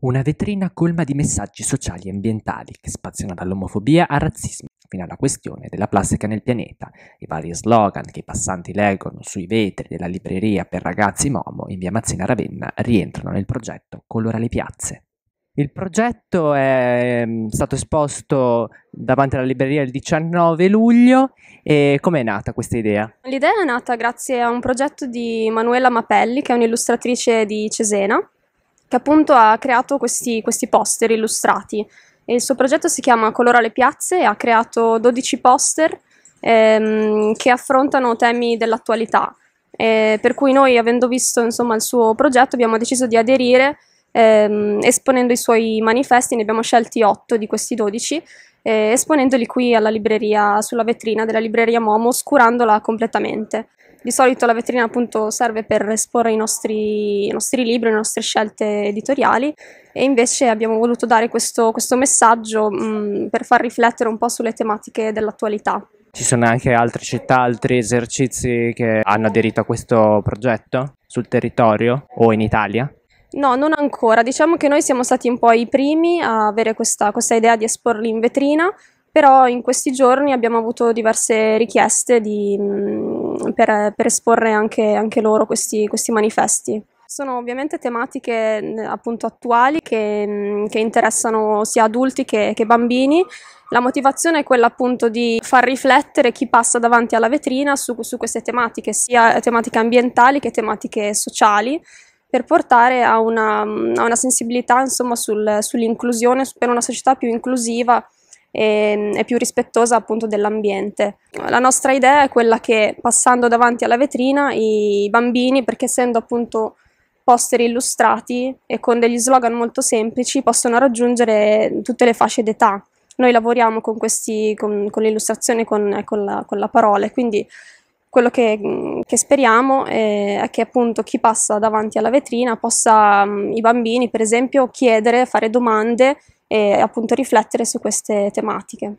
Una vetrina colma di messaggi sociali e ambientali che spaziano dall'omofobia al razzismo, fino alla questione della plastica nel pianeta, i vari slogan che i passanti leggono sui vetri della libreria per ragazzi Momo in via Mazzina Ravenna rientrano nel progetto Colora le piazze. Il progetto è ehm, stato esposto davanti alla libreria il 19 luglio e com'è nata questa idea? L'idea è nata grazie a un progetto di Manuela Mapelli, che è un'illustratrice di Cesena, che appunto ha creato questi, questi poster illustrati. E il suo progetto si chiama Colora le piazze e ha creato 12 poster ehm, che affrontano temi dell'attualità. Eh, per cui noi, avendo visto insomma, il suo progetto, abbiamo deciso di aderire ehm, esponendo i suoi manifesti, ne abbiamo scelti 8 di questi 12 eh, esponendoli qui alla libreria, sulla vetrina della libreria Momo, oscurandola completamente. Di solito la vetrina appunto serve per esporre i nostri, i nostri libri, le nostre scelte editoriali e invece abbiamo voluto dare questo, questo messaggio mh, mm, per far riflettere un po' sulle tematiche dell'attualità. Ci sono anche altre città, altri esercizi che hanno aderito a questo progetto sul territorio o in Italia? No, non ancora. Diciamo che noi siamo stati un po' i primi a avere questa, questa idea di esporli in vetrina, però in questi giorni abbiamo avuto diverse richieste di, mm, per, per, esporre anche, anche loro questi, questi, manifesti. Sono ovviamente tematiche mm, appunto attuali che, mm, che interessano sia adulti che, che bambini la motivazione è quella appunto di far riflettere chi passa davanti alla vetrina su, su queste tematiche, sia tematiche ambientali che tematiche sociali per portare a una, a una sensibilità insomma, sul, sull'inclusione, per una società più inclusiva e, e più rispettosa appunto dell'ambiente. La nostra idea è quella che passando davanti alla vetrina i bambini, perché essendo appunto poster illustrati e con degli slogan molto semplici, possono raggiungere tutte le fasce d'età. Noi lavoriamo con, questi, con, con l'illustrazione, con, con, la, con la parola, quindi quello che, mm, che speriamo è, eh, è, che appunto chi passa davanti alla vetrina possa, mm, i bambini per esempio, chiedere, fare domande e appunto riflettere su queste tematiche.